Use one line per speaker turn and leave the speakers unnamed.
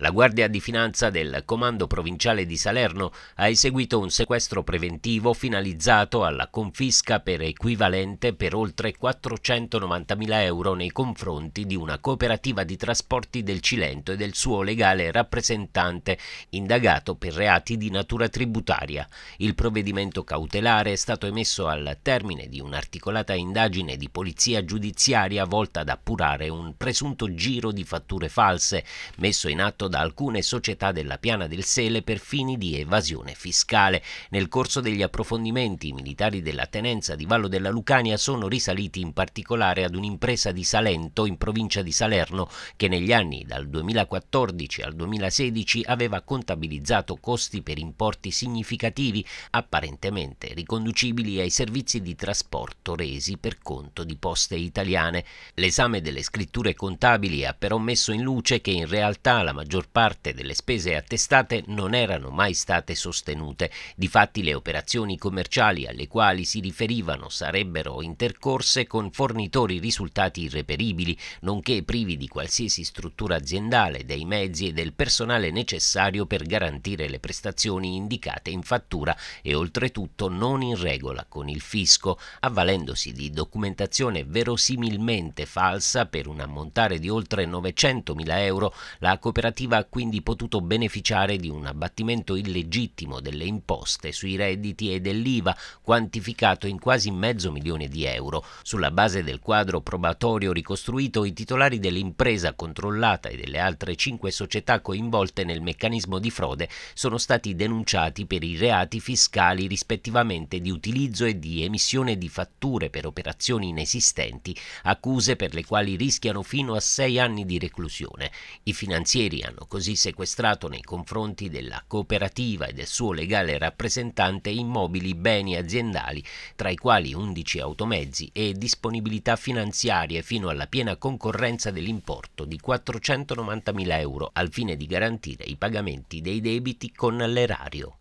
La Guardia di Finanza del Comando Provinciale di Salerno ha eseguito un sequestro preventivo finalizzato alla confisca per equivalente per oltre 490.000 euro nei confronti di una cooperativa di trasporti del Cilento e del suo legale rappresentante indagato per reati di natura tributaria. Il provvedimento cautelare è stato emesso al termine di un'articolata indagine di polizia giudiziaria volta ad appurare un presunto giro di fatture false messo in atto prodotto da alcune società della piana del Sele per fini di evasione fiscale. Nel corso degli approfondimenti i militari della tenenza di Vallo della Lucania sono risaliti in particolare ad un'impresa di Salento in provincia di Salerno che negli anni dal 2014 al 2016 aveva contabilizzato costi per importi significativi apparentemente riconducibili ai servizi di trasporto resi per conto di poste italiane. L'esame delle scritture contabili ha però messo in luce che in realtà la maggior maggior parte delle spese attestate non erano mai state sostenute. Difatti le operazioni commerciali alle quali si riferivano sarebbero intercorse con fornitori risultati irreperibili, nonché privi di qualsiasi struttura aziendale, dei mezzi e del personale necessario per garantire le prestazioni indicate in fattura e oltretutto non in regola con il fisco, avvalendosi di documentazione verosimilmente falsa per un ammontare di oltre 900.000 euro, la cooperativa lavorativa ha quindi potuto beneficiare di un abbattimento illegittimo delle imposte sui redditi e dell'IVA, quantificato in quasi mezzo milione di euro. Sulla base del quadro probatorio ricostruito, i titolari dell'impresa controllata e delle altre cinque società coinvolte nel meccanismo di frode sono stati denunciati per i reati fiscali rispettivamente di utilizzo e di emissione di fatture per operazioni inesistenti, accuse per le quali rischiano fino a sei anni di reclusione. I finanzieri hanno Romano, così sequestrato nei confronti della cooperativa e del suo legale rappresentante immobili beni aziendali, tra i quali 11 automezzi e disponibilità finanziarie fino alla piena concorrenza dell'importo di 490.000 euro al fine di garantire i pagamenti dei debiti con l'erario.